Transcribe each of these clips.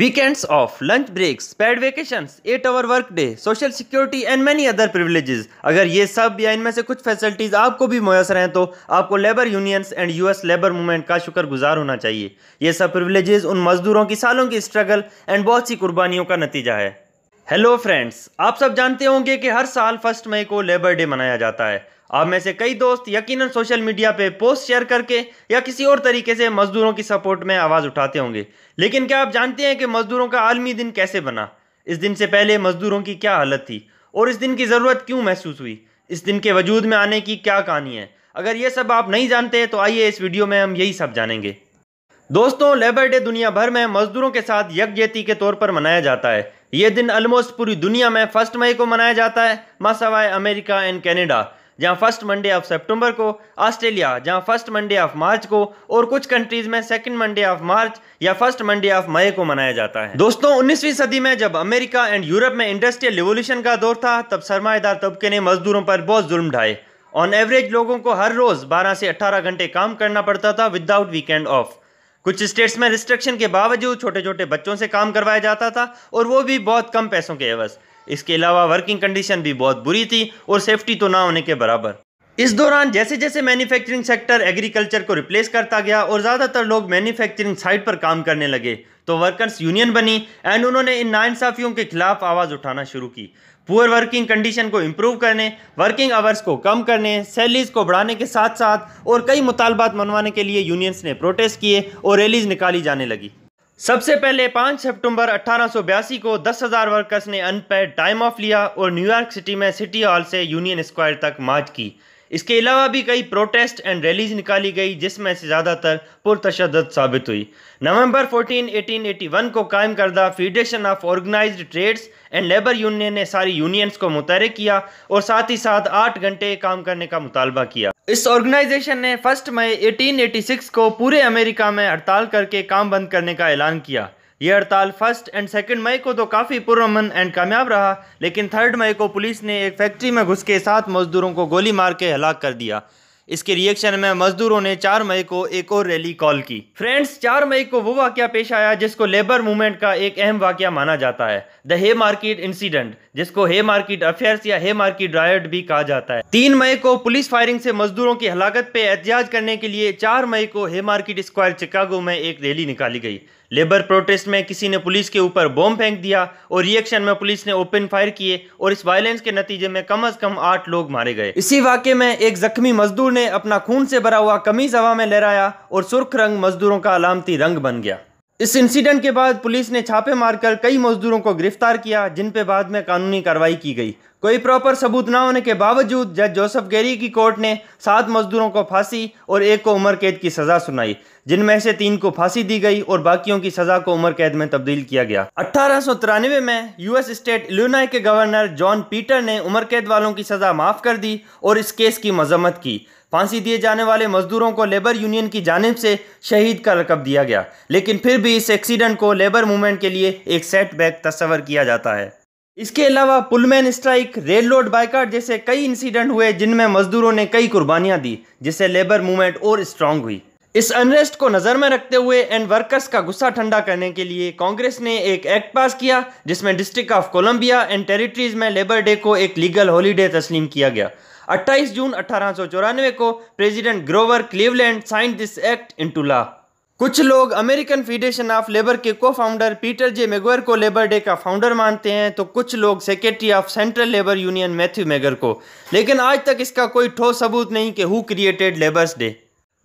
Weekends off lunch breaks paid vacation eight hour work day social security and many other privileges. अगर ये सब या इनमें से कुछ फैसिलिटीज़ आपको भी मुयसर हैं तो आपको labour unions and US labour movement का शुक्रगुजार होना चाहिए ये सब प्रिविलेजेस उन मजदूरों की सालों की स्ट्रगल एंड बहुत सी कुर्बानियों का नतीजा है हेलो फ्रेंड्स आप सब जानते होंगे कि हर साल फर्स्ट मई को लेबर डे मनाया जाता है आप में से कई दोस्त यकीनन सोशल मीडिया पे पोस्ट शेयर करके या किसी और तरीके से मजदूरों की सपोर्ट में आवाज़ उठाते होंगे लेकिन क्या आप जानते हैं कि मजदूरों का आलमी दिन कैसे बना इस दिन से पहले मजदूरों की क्या हालत थी और इस दिन की ज़रूरत क्यों महसूस हुई इस दिन के वजूद में आने की क्या कहानी है अगर ये सब आप नहीं जानते तो आइए इस वीडियो में हम यही सब जानेंगे दोस्तों लेबर डे दुनिया भर में मजदूरों के साथ यकजहती के तौर पर मनाया जाता है ये दिन ऑलमोस्ट पूरी दुनिया में फर्स्ट मई को मनाया जाता है मासवाए अमेरिका एंड कैनेडा जहाँ फर्स्ट मंडे ऑफ सितंबर को ऑस्ट्रेलिया जहां फर्स्ट मंडे ऑफ मार्च को और कुछ कंट्रीज में सेकंड मंडे ऑफ मार्च या फर्स्ट मंडे ऑफ मई को मनाया जाता है दोस्तों 19वीं सदी में जब अमेरिका एंड यूरोप में इंडस्ट्रियल रिवोल्यूशन का दौर था तब सरमाएदार तबके ने मजदूरों पर बहुत जुल्म ढाए ऑन एवरेज लोगों को हर रोज बारह से अट्ठारह घंटे काम करना पड़ता था विदाउट वीकेंड ऑफ कुछ स्टेट्स में रिस्ट्रिक्शन के बावजूद छोटे छोटे बच्चों से काम करवाया जाता था और वो भी बहुत कम पैसों के एवज इसके अलावा वर्किंग कंडीशन भी बहुत बुरी थी और सेफ्टी तो ना होने के बराबर इस दौरान जैसे जैसे मैन्युफैक्चरिंग सेक्टर एग्रीकल्चर को रिप्लेस करता गया और ज़्यादातर लोग मैन्युफैक्चरिंग साइट पर काम करने लगे तो वर्कर्स यूनियन बनी एंड उन्होंने इन नाइंसाफ़ियों के खिलाफ आवाज़ उठाना शुरू की पुअर वर्किंग कंडीशन को इम्प्रूव करने वर्किंग आवर्स को कम करने सैलरीज को बढ़ाने के साथ साथ और कई मुतालबात मनवाने के लिए यूनियंस ने प्रोटेस्ट किए और रैलीज निकाली जाने लगी सबसे पहले 5 सितंबर अठारह को 10,000 वर्कर्स ने अनपेड टाइम ऑफ लिया और न्यूयॉर्क सिटी में सिटी हॉल से यूनियन स्क्वायर तक मार्च की इसके अलावा भी कई प्रोटेस्ट एंड रैलीज निकाली गई जिसमें से ज़्यादातर पुरतशद साबित हुई नवंबर 14, 1881 को कायम करदा Federation of Organized Trades and Labor Union ने सारी यूनियंस को मुतर किया और साथ ही साथ आठ घंटे काम करने का मुतालबा किया इस ऑर्गेनाइजेशन ने फर्स्ट मई 1886 को पूरे अमेरिका में हड़ताल करके काम बंद करने का ऐलान किया ये हड़ताल फर्स्ट एंड सेकेंड मई को तो काफ़ी पुरमन एंड कामयाब रहा लेकिन थर्ड मई को पुलिस ने एक फैक्ट्री में घुस के सात मजदूरों को गोली मार के हलाक कर दिया इसके रिएक्शन में मजदूरों ने 4 मई को एक और रैली कॉल की फ्रेंड्स 4 मई को वो वाक्य पेश आया जिसको लेबर मूवमेंट का एक अहम वाक्य माना जाता है द हे मार्केट इंसिडेंट जिसको हे मार्केट अफेयर्स या हे मार्केट ड्रायट भी कहा जाता है तीन मई को पुलिस फायरिंग से मजदूरों की हलाकत पे एहतियात करने के लिए चार मई को हे मार्केट स्क्वायर चिकागो में एक रैली निकाली गई लेबर प्रोटेस्ट में किसी ने पुलिस के ऊपर बॉम्ब फेंक दिया और रिएक्शन में पुलिस ने ओपन फायर किए और इस वायलेंस के नतीजे में कम अज कम आठ लोग मारे गए इसी वाक्य में एक जख्मी मजदूर ने अपना खून से भरा हुआ कमीज हवा में लहराया और सुर्ख रंग मजदूरों का अलामती रंग बन गया इस इंसिडेंट के बाद पुलिस ने छापे मारकर कई मजदूरों को गिरफ्तार किया जिन पे बाद में कानूनी कार्रवाई की गई कोई प्रॉपर सबूत न होने के बावजूद जज जोसेफ गेरी की कोर्ट ने सात मजदूरों को फांसी और एक को उम्र कैद की सजा सुनाई जिनमें से तीन को फांसी दी गई और बाकियों की सजा को उम्र कैद में तब्दील किया गया अठारह में यूएस स्टेट इलिनॉय के गवर्नर जॉन पीटर ने उम्र कैद वालों की सजा माफ कर दी और इस केस की मजम्मत की फांसी दिए जाने वाले मजदूरों को लेबर यूनियन की जानब से शहीद का रकब दिया गया लेकिन फिर भी इस एक्सीडेंट को लेबर मूवमेंट के लिए एक सेटबैक तस्वर किया जाता है इसके अलावा Pullman strike railroad boycott जैसे कई इंसिडेंट हुए जिनमें मजदूरों ने कई कुर्बानियां दी जिससे लेबर मूवमेंट और स्ट्रांग हुई इस अनरेस्ट को नज़र में रखते हुए एंड वर्कर्स का गुस्सा ठंडा करने के लिए कांग्रेस ने एक एक्ट पास किया जिसमें District of Columbia and territories में लेबर डे को एक लीगल हॉलीडे तस्लीम किया गया 28 जून अठारह को president Grover Cleveland sign this act into law कुछ लोग अमेरिकन फेडरेशन ऑफ लेबर के को फाउंडर पीटर जे मेगवर को लेबर डे का फाउंडर मानते हैं तो कुछ लोग secretary of central labour union Matthew Maguire को लेकिन आज तक इसका कोई ठोस सबूत नहीं कि हु क्रिएटेड लेबर्स डे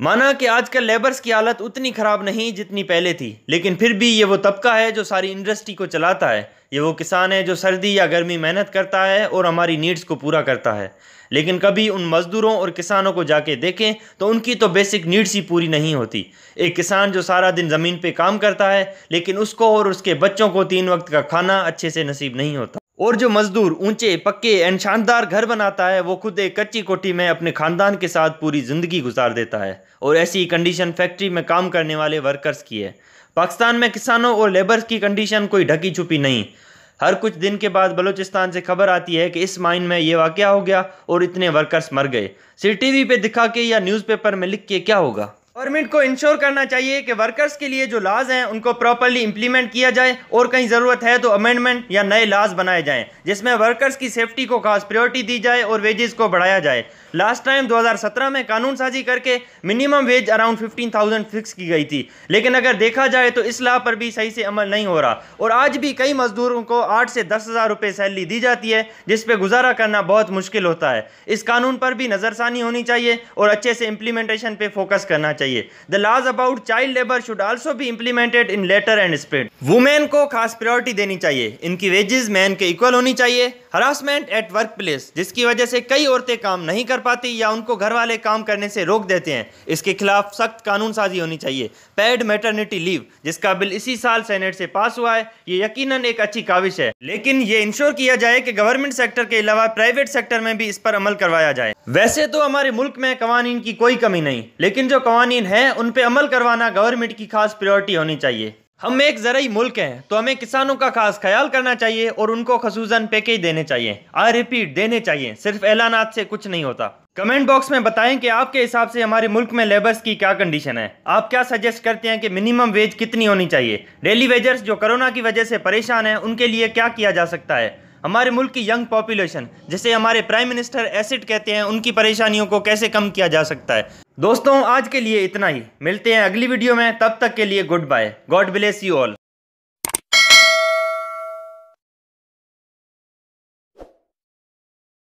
माना कि आजकल लेबर्स की हालत उतनी ख़राब नहीं जितनी पहले थी लेकिन फिर भी ये वो तबका है जो सारी इंडस्ट्री को चलाता है ये वो किसान है जो सर्दी या गर्मी मेहनत करता है और हमारी नीड्स को पूरा करता है लेकिन कभी उन मज़दूरों और किसानों को जाके देखें तो उनकी तो बेसिक नीड्स ही पूरी नहीं होती एक किसान जो सारा दिन ज़मीन पर काम करता है लेकिन उसको और उसके बच्चों को तीन वक्त का खाना अच्छे से नसीब नहीं होता और जो मज़दूर ऊंचे पक्के एंड शानदार घर बनाता है वो खुद एक कच्ची कोठी में अपने खानदान के साथ पूरी ज़िंदगी गुजार देता है और ऐसी कंडीशन फैक्ट्री में काम करने वाले वर्कर्स की है पाकिस्तान में किसानों और लेबर्स की कंडीशन कोई ढकी छुपी नहीं हर कुछ दिन के बाद बलूचिस्तान से खबर आती है कि इस माइन में ये वाक़ हो गया और इतने वर्कर्स मर गए सिर्फ टी वी दिखा के या न्यूज़पेपर में लिख के क्या होगा गवर्नमेंट को इंश्योर करना चाहिए कि वर्कर्स के लिए जो लाज हैं उनको प्रॉपरली इंप्लीमेंट किया जाए और कहीं ज़रूरत है तो अमेंडमेंट या नए लाज बनाए जाएँ जिसमें वर्कर्स की सेफ्टी को खास प्रायोरिटी दी जाए और वेजेस को बढ़ाया जाए लास्ट टाइम 2017 में कानून साजी करके minimum wage around fifteen fix की गई थी लेकिन अगर देखा जाए तो इस लाह पर भी सही से अमल नहीं हो रहा और आज भी कई मजदूरों को आठ से दस हज़ार रुपये सैलरी दी जाती है जिस पर गुजारा करना बहुत मुश्किल होता है इस कानून पर भी नज़रसानी होनी चाहिए और अच्छे से इम्प्लीमेंटेशन पर फोकस करना चाहिए चाहिए the laws about child labour should also भी implemented in letter and spirit women को खास प्रायोरिटी देनी चाहिए इनकी वेजेस मैन के इक्वल होनी चाहिए हरासमेंट एट वर्क प्लेस जिसकी वजह से कई औरतें काम नहीं कर पाती या उनको घर वाले काम करने से रोक देते हैं इसके खिलाफ सख्त कानून साजी होनी चाहिए पेड मेटर्निटी लीव जिसका बिल इसी साल सेनेट से पास हुआ है ये यकीनन एक अच्छी काविश है लेकिन ये इंश्योर किया जाए कि गवर्नमेंट सेक्टर के अलावा प्राइवेट सेक्टर में भी इस पर अमल करवाया जाए वैसे तो हमारे मुल्क में कवानीन की कोई कमी नहीं लेकिन जो कवानीन है उन पर अमल करवाना गवर्नमेंट की खास प्रायोरिटी होनी चाहिए हम एक जरिए मुल्क हैं तो हमें किसानों का खास ख्याल करना चाहिए और उनको खसूजन पैकेज देने चाहिए आई रिपीट देने चाहिए सिर्फ ऐलान से कुछ नहीं होता कमेंट बॉक्स में बताएं कि आपके हिसाब से हमारे मुल्क में लेबर्स की क्या कंडीशन है आप क्या सजेस्ट करते हैं कि मिनिमम वेज कितनी होनी चाहिए डेली वेजर्स जो कोरोना की वजह से परेशान है उनके लिए क्या किया जा सकता है हमारे मुल्क की यंग पॉपुलेशन जिसे हमारे प्राइम मिनिस्टर एसिड कहते हैं उनकी परेशानियों को कैसे कम किया जा सकता है दोस्तों आज के लिए इतना ही मिलते हैं अगली वीडियो में तब तक के लिए goodbye God bless you all